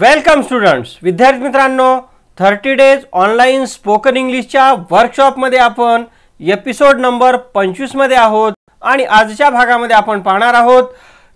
welcome students विद्यार्थी मित्रांनो thirty days online spoken इंग्लिशच्या वर्कशॉपमध्ये आपण एपिसोड नंबर पंचवीसमध्ये आहोत आणि आजच्या भागामध्ये आपण पाहणार आहोत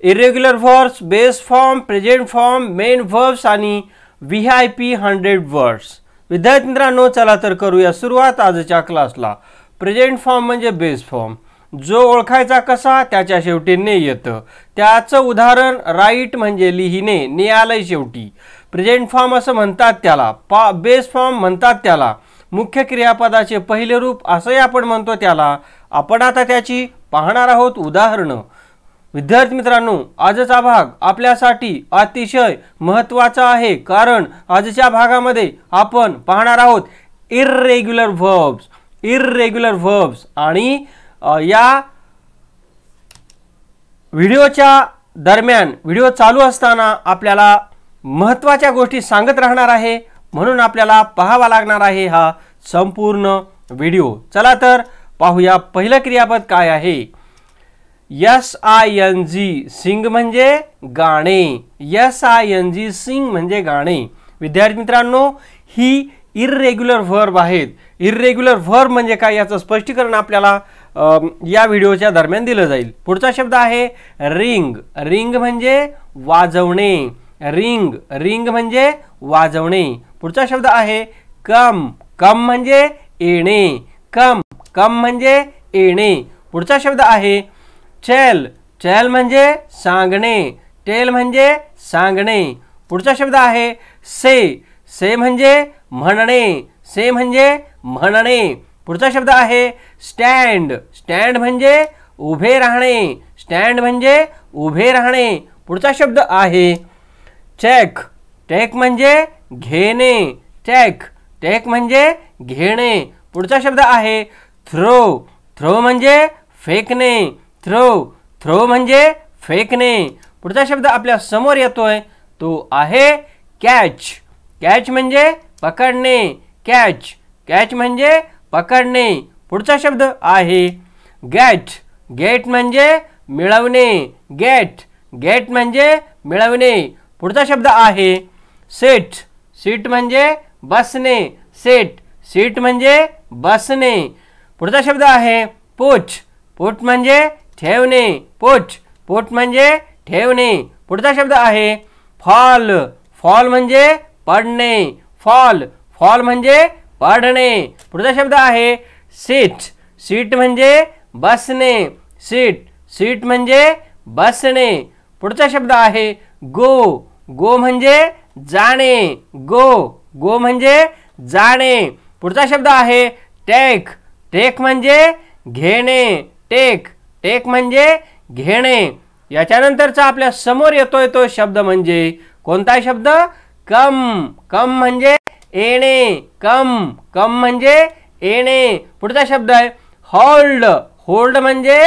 irregular words base form present form main verbs आणि V I P hundred words विद्यार्थी मित्रांनो चला तर करूया सुरुवात आजच्या क्लासला प्रेझेंट फॉर्म म्हणजे बेस फॉर्म जो ओळखायचा कसा त्याच्या शेवटी ने येतं त्याचं उदाहरण राईट म्हणजे लिहिणे ने आलंय शेवटी प्रेझेंट फॉर्म असं म्हणतात त्याला पा बेस फॉर्म म्हणतात त्याला मुख्य क्रियापदाचे पहिले रूप असंही आपण म्हणतो त्याला आपण आता त्याची पाहणार आहोत उदाहरणं विद्यार्थी मित्रांनो आजचा भाग आपल्यासाठी अतिशय महत्त्वाचा आहे कारण आजच्या भागामध्ये आपण पाहणार आहोत इरेग्युलर व्हर्ब्स रेग्युलर व्हर्ब्स आणि या व्हिडिओच्या दरम्यान व्हिडिओ चालू असताना आपल्याला महत्त्वाच्या गोष्टी सांगत राहणार आहे म्हणून आपल्याला पाहावा लागणार आहे हा संपूर्ण व्हिडिओ चला तर पाहूया पहिलं क्रियापद काय आहे S I N G sing म्हणजे गाणे S I N G sing म्हणजे गाणे विद्यार्थी मित्रांनो ही इरेग्युलर व्हर्ब आहेत इरेग्युलर व्हर्ब म्हणजे काय याचं स्पष्टीकरण आपल्याला या व्हिडिओच्या दरम्यान दिलं जाईल पुढचा शब्द आहे रिंग रिंग म्हणजे वाजवणे रिंग रिंग म्हणजे वाजवणे पुढचा शब्द आहे कम कम म्हणजे येणे कम कम म्हणजे येणे पुढचा शब्द आहे चेल चेल म्हणजे सांगणे टेल म्हणजे सांगणे पुढचा शब्द आहे से से म्हणजे म्हणणे से म्हणजे म्हणणे पुढचा शब्द आहे स्टँड स्टँड म्हणजे उभे राहणे स्टँड म्हणजे उभे राहणे पुढचा शब्द आहे चेक टेक म्हणजे घेणे चेक टेक म्हणजे घेणे पुढचा शब्द आहे थ्रो थ्रो म्हणजे फेकणे थ्रो थ्रो म्हणजे फेकणे पुढचा शब्द आपल्या समोर येतोय तो आहे कॅच कॅच म्हणजे पकडणे कॅच कॅच म्हणजे पकडणे पुढचा शब्द आहे गॅट गेट म्हणजे मिळवणे गेट गेट म्हणजे मिळवणे पुढचा शब्द आहे सेट सीट म्हणजे बसणे सेट सीट म्हणजे बसणे पुढचा शब्द आहे पोच पोट म्हणजे ठेवणे पोच पोट म्हणजे ठेवणे पुढचा शब्द आहे फॉल फॉल म्हणजे पडणे फॉल फॉल म्हणजे वाढणे पुढचा शब्द आहे सीट सीट म्हणजे बसणे सीट सीट म्हणजे बसणे पुढचा शब्द आहे गो गो म्हणजे जाणे गो गो म्हणजे जाणे पुढचा शब्द आहे टेक टेक म्हणजे घेणे टेक टेक म्हणजे घेणे याच्यानंतरचा आपल्या समोर येतो येतो शब्द म्हणजे कोणता शब्द कम कम म्हणजे येणे कम कम म्हणजे येणे पुढचा शब्द आहे होल्ड होल्ड म्हणजे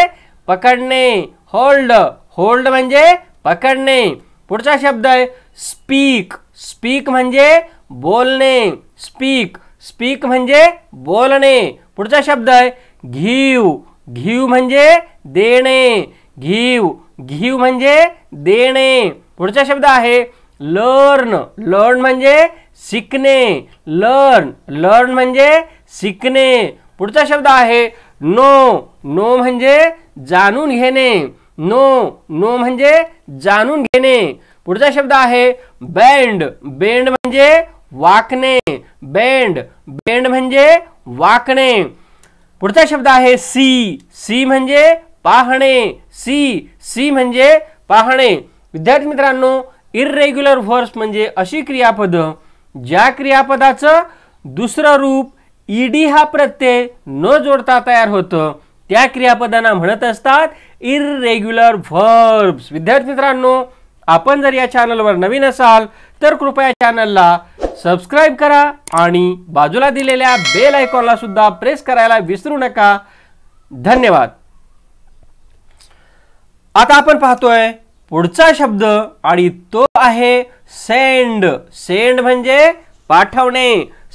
पकडणे होल्ड होल्ड म्हणजे पकडणे पुढचा शब्द आहे स्पीक स्पीक म्हणजे बोलणे स्पीक स्पीक म्हणजे बोलणे पुढचा शब्द आहे घीव घीव म्हणजे देणे घीव घीव म्हणजे देणे पुढचा शब्द आहे लर्न लर्न म्हणजे शिकणे लर्न लर्न म्हणजे शिकणे पुढचा शब्द आहे नो नो म्हणजे जाणून घेणे नो नो म्हणजे जाणून घेणे पुढचा शब्द आहे बँड बेंड म्हणजे वाकणे बँड बेंड म्हणजे वाकणे पुढचा शब्द आहे सी सी म्हणजे पाहणे सी सी म्हणजे पाहणे विद्यार्थी मित्रांनो इरेग्युलर फोर्स म्हणजे अशी क्रियापदं ज्या क्रियापदाचं दुसरं रूप ईडी हा प्रत्यय न जोडता तयार होतं त्या क्रियापदांना म्हणत असतात इरेग्युलर व्हर्ब्स विद्यार्थी मित्रांनो आपण जर या चॅनलवर नवीन असाल तर कृपया चॅनलला सबस्क्राईब करा आणि बाजूला दिलेल्या बेल आयकॉनला सुद्धा प्रेस करायला विसरू नका धन्यवाद आता आपण पाहतोय पुढचा शब्द आणि तो आहे सेंड सेंड म्हणजे पाठवणे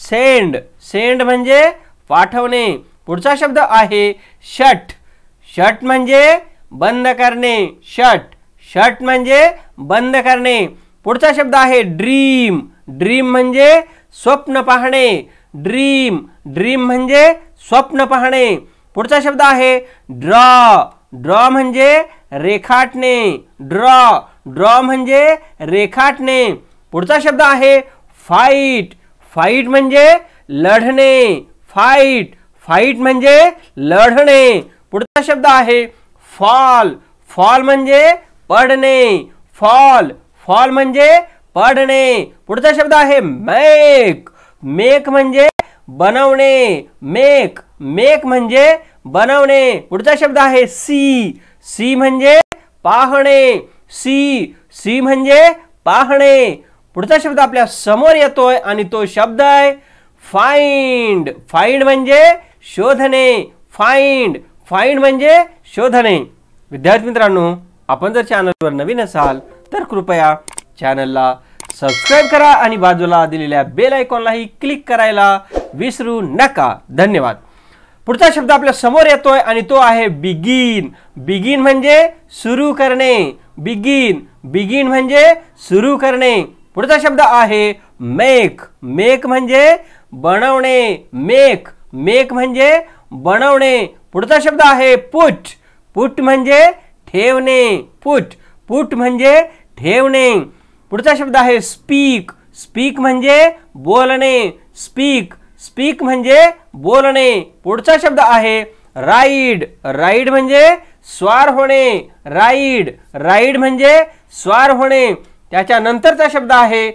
सेंड सेंड म्हणजे पाठवणे पुढचा शब्द आहे शट शट म्हणजे बंद करणे शट शट म्हणजे बंद करणे पुढचा शब्द आहे ड्रीम ड्रीम म्हणजे स्वप्न पाहणे ड्रीम ड्रीम म्हणजे स्वप्न पाहणे पुढचा शब्द आहे ड्रॉ ड्रॉ म्हणजे रेखाटणे ड्रॉ ड्रॉ म्हणजे रेखाटणे पुढचा शब्द आहे फाईट फाईट म्हणजे लढणे फाईट फाईट म्हणजे लढणे पुढचा शब्द आहे फॉल फॉल म्हणजे पडणे फॉल फॉल म्हणजे पडणे पुढचा शब्द आहे मेक मेक म्हणजे बनवणे मेक मेक म्हणजे बनवणे पुढचा शब्द आहे सी सी म्हणजे पाहणे सी सी म्हणजे पाहणे पुढचा शब्द आपल्या समोर येतोय आणि तो शब्द आहे फाइंड फाइंड म्हणजे शोधणे फाइंड फाइंड म्हणजे शोधणे विद्यार्थी मित्रांनो आपण जर चॅनलवर नवीन असाल तर कृपया चॅनलला सबस्क्राईब करा आणि बाजूला दिलेल्या बेल आयकॉनलाही क्लिक करायला विसरू नका धन्यवाद पुढचा शब्द आपल्या समोर येतोय आणि तो आहे बिगिन बिगिन म्हणजे सुरू करणे बिगिन बिगिन म्हणजे सुरू करणे पुढचा शब्द आहे मेक मेक म्हणजे बनवणे मेक मेक म्हणजे बनवणे पुढचा शब्द आहे पुट पुट म्हणजे ठेवणे पुट पुट म्हणजे ठेवणे पुढचा शब्द आहे स्पीक स्पीक म्हणजे बोलणे स्पीक स्पीक म्हणजे बोलणे पुढचा शब्द आहे राईड राईड म्हणजे स्वार होणे राईड राईड म्हणजे स्वार होणे त्याच्यानंतरचा शब्द आहे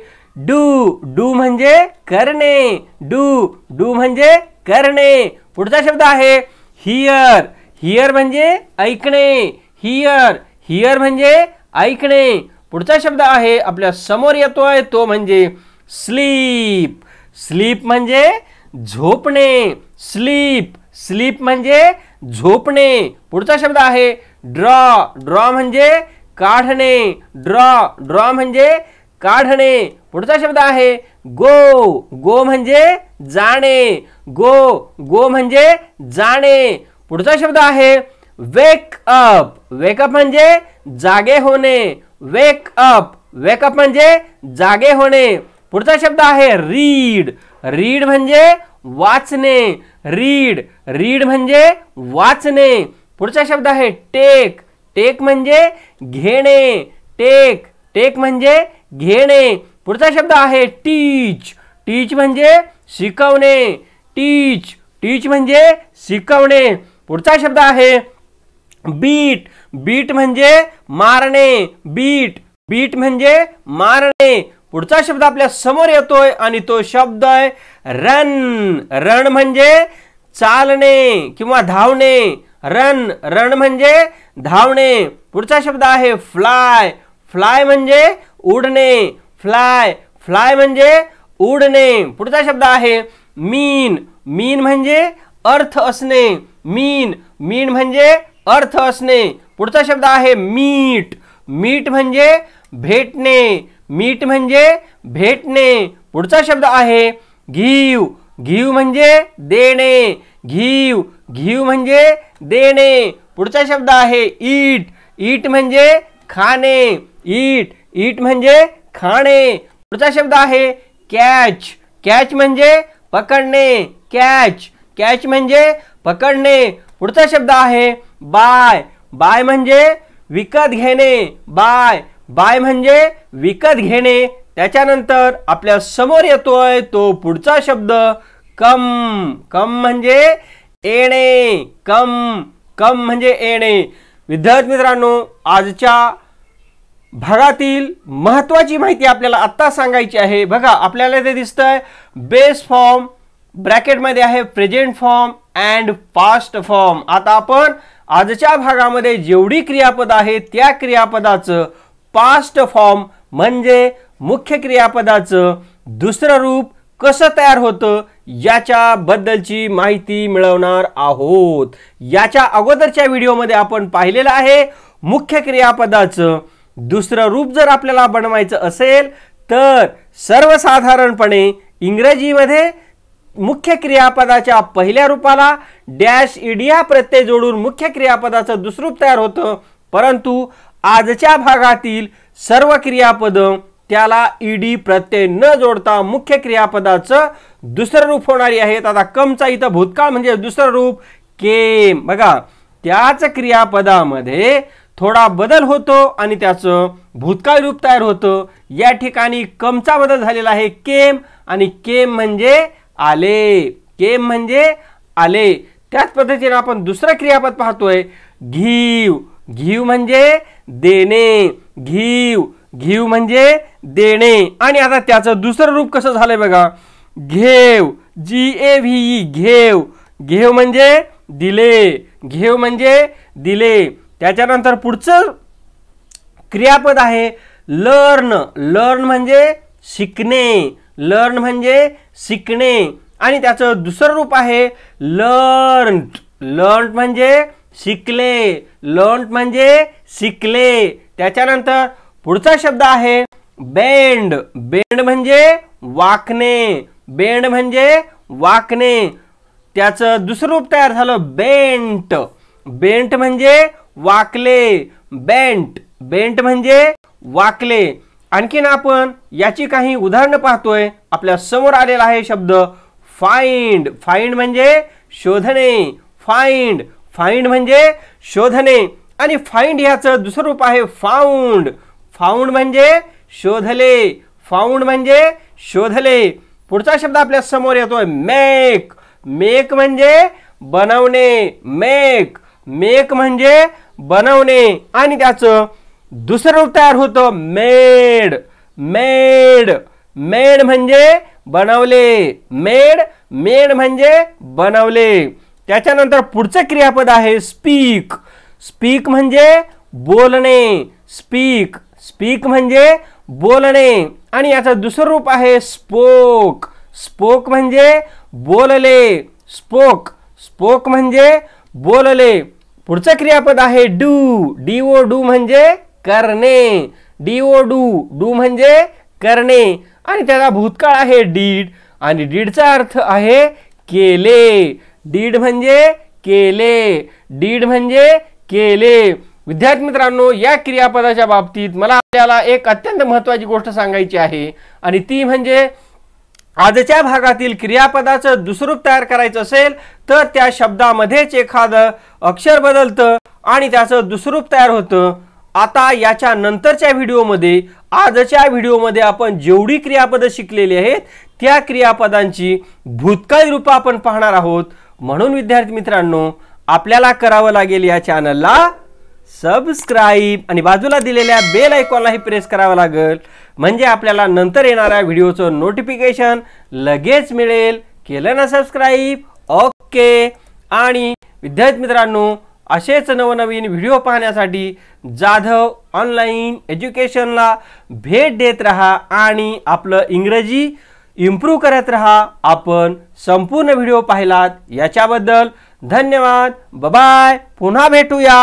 डू डू म्हणजे करणे डू डू म्हणजे करणे पुढचा शब्द आहे हियर हियर म्हणजे ऐकणे हियर हियर म्हणजे ऐकणे पुढचा शब्द आहे आपल्या समोर येतोय तो म्हणजे स्लीप स्लीप म्हणजे झोपने स्लीप स्लीप मे झोपने पुढचा शब्द है ड्रॉ ड्रॉ मे का ड्रॉ ड्रॉ मे काढणे पुढचा शब्द है गो गो मे जाने गो गो मे जाने पुढचा शब्द है वेक अप वेकअप मे जागे होने वेक अप वेकअप मे जागे होने पुढ़ शब्द है रीड रीड म्हणजे वाचणे रीड रीड म्हणजे वाचणे पुढचा शब्द आहे टेक टेक म्हणजे घेणे टेक टेक म्हणजे घेणे पुढचा शब्द आहे टीच टीच म्हणजे शिकवणे टीच टीच म्हणजे शिकवणे पुढचा शब्द आहे बीट बीट म्हणजे मारणे बीट बीट म्हणजे मारणे पुढचा शब्द आपल्या समोर येतोय आणि तो शब्द आहे रन रण म्हणजे चालणे किंवा धावणे रन रण म्हणजे धावणे पुढचा शब्द आहे फ्लाय फ्लाय म्हणजे उडणे फ्लाय फ्लाय म्हणजे उडणे पुढचा शब्द आहे मीन मीन म्हणजे अर्थ असणे मीन मीन म्हणजे अर्थ असणे पुढचा शब्द आहे मीट मीट म्हणजे भेटणे मीट म्हणजे भेटणे पुढचा शब्द आहे घीव घीव म्हणजे देणे घीव घीव म्हणजे देणे पुढचा शब्द आहे ईट ईट म्हणजे खाणे ईट ईट म्हणजे खाणे पुढचा शब्द आहे कॅच कॅच म्हणजे पकडणे कॅच कॅच म्हणजे पकडणे पुढचा शब्द आहे बाय बाय म्हणजे विकत घेणे बाय बाय म्हणजे विकत घेणे त्याच्यानंतर आपल्या समोर येतोय तो पुढचा शब्द कम कम म्हणजे येणे कम कम म्हणजे येणे विद्यार्थी मित्रांनो आजच्या भागातील महत्वाची माहिती आपल्याला आत्ता सांगायची आहे बघा आपल्याला ते दिसतंय बेस फॉर्म ब्रॅकेटमध्ये आहे present form and past form आता आपण आजच्या भागामध्ये जेवढी क्रियापद आहे त्या क्रियापदाचं पास्ट फॉर्म म्हणजे मुख्य क्रियापदाचं दुसरं रूप कसं तयार होतं याच्याबद्दलची माहिती मिळवणार आहोत याच्या अगोदरच्या व्हिडिओमध्ये आपण पाहिलेलं आहे मुख्य क्रियापदाचं दुसरं रूप जर आपल्याला बनवायचं असेल तर सर्वसाधारणपणे इंग्रजीमध्ये मुख्य क्रियापदाच्या पहिल्या रूपाला डॅश इडिया प्रत्यय जोडून मुख्य क्रियापदाचं दुसरूप तयार होतं परंतु आजच्या भागातील सर्व क्रियापद त्याला ईडी प्रत्यय न जोडता मुख्य क्रियापदाचं दुसरं रूप होणारी आहेत आता कमचा इथं भूतकाळ म्हणजे दुसरं रूप केम बघा त्याच क्रियापदामध्ये थोडा बदल होतो आणि त्याचं भूतकाळ रूप तयार होतं या ठिकाणी कमचा बदल झालेला आहे केम आणि केम म्हणजे आले केम म्हणजे आले त्याच पद्धतीने आपण दुसरं क्रियापद पाहतोय घीव घीव म्हणजे देणे घीव घीव म्हणजे देणे आणि आता त्याचं दुसरं रूप कसं झालंय बघा घेव जी ए व्ही घेव घेव म्हणजे दिले घेव म्हणजे दिले त्याच्यानंतर पुढचं क्रियापद आहे लर्न लर्न म्हणजे शिकणे लर्न म्हणजे शिकणे आणि त्याचं दुसरं रूप आहे लर्न लर्न म्हणजे शिकले लर्न म्हणजे शिकले त्याच्यानंतर पुढचा शब्द आहे बेंड बेंड म्हणजे वाकणे बेंड म्हणजे वाकणे त्याचं दुसरं रूप तयार झालं बेंट बेंट म्हणजे वाकले बेंट बेंट म्हणजे वाकले आणखीन आपण याची काही उदाहरणं पाहतोय आपल्या समोर आलेला आहे शब्द फाइंड फाइंड म्हणजे शोधणे फाइंड फाइंड म्हणजे शोधणे आणि फाइंड ह्याचं दुसरं रूप आहे फाऊंड फाऊंड म्हणजे शोधले फाऊंड म्हणजे शोधले पुढचा शब्द आपल्या समोर येतोय मेक मेक म्हणजे बनवणे मेक मेक म्हणजे बनवणे आणि त्याचं दुसरं रूप तयार होतं मेड मेड मेड म्हणजे बनवले मेड मेड म्हणजे बनवले त्याच्यानंतर पुढचं क्रियापद आहे स्पीक स्पीक म्हणजे बोलणे स्पीक स्पीक म्हणजे बोलणे आणि याचं दुसरं रूप आहे स्पोक स्पोक म्हणजे बोलले स्पोक स्पोक म्हणजे बोलले पुढचं क्रियापद आहे डू डी ओ डू म्हणजे करणे डी ओ डू डू म्हणजे करणे आणि त्याचा भूतकाळ आहे डीड आणि डीडचा अर्थ आहे केले डीड म्हणजे केले डीड म्हणजे केले विद्यार्थी मित्रांनो या क्रियापदाच्या बाबतीत मला आपल्याला एक अत्यंत महत्त्वाची गोष्ट सांगायची आहे आणि ती म्हणजे आजच्या भागातील क्रियापदाचं दुसरूप तयार करायचं असेल तर त्या शब्दामध्येच एखादं अक्षर बदलतं आणि त्याचं दुसरूप तयार होतं आता याच्या नंतरच्या व्हिडिओमध्ये आजच्या व्हिडिओमध्ये आपण जेवढी क्रियापदं शिकलेली आहेत त्या क्रियापदांची भूतकाळी रूपं आपण पाहणार आहोत म्हणून विद्यार्थी मित्रांनो आपल्याला करावं लागेल या चॅनलला सबस्क्राईब आणि बाजूला दिलेल्या बेल आयकॉनलाही प्रेस करावं लागेल म्हणजे आपल्याला नंतर येणाऱ्या व्हिडिओचं नोटिफिकेशन लगेच मिळेल केलं ना सबस्क्राईब ओके आणि विद्यार्थी मित्रांनो असेच नवनवीन व्हिडिओ पाहण्यासाठी जाधव ऑनलाईन एज्युकेशनला भेट देत राहा आणि आपलं इंग्रजी इम्प्रूव्ह करत रहा आपण संपूर्ण व्हिडिओ पाहिलात याच्याबद्दल धन्यवाद बाय पुन्हा भेटूया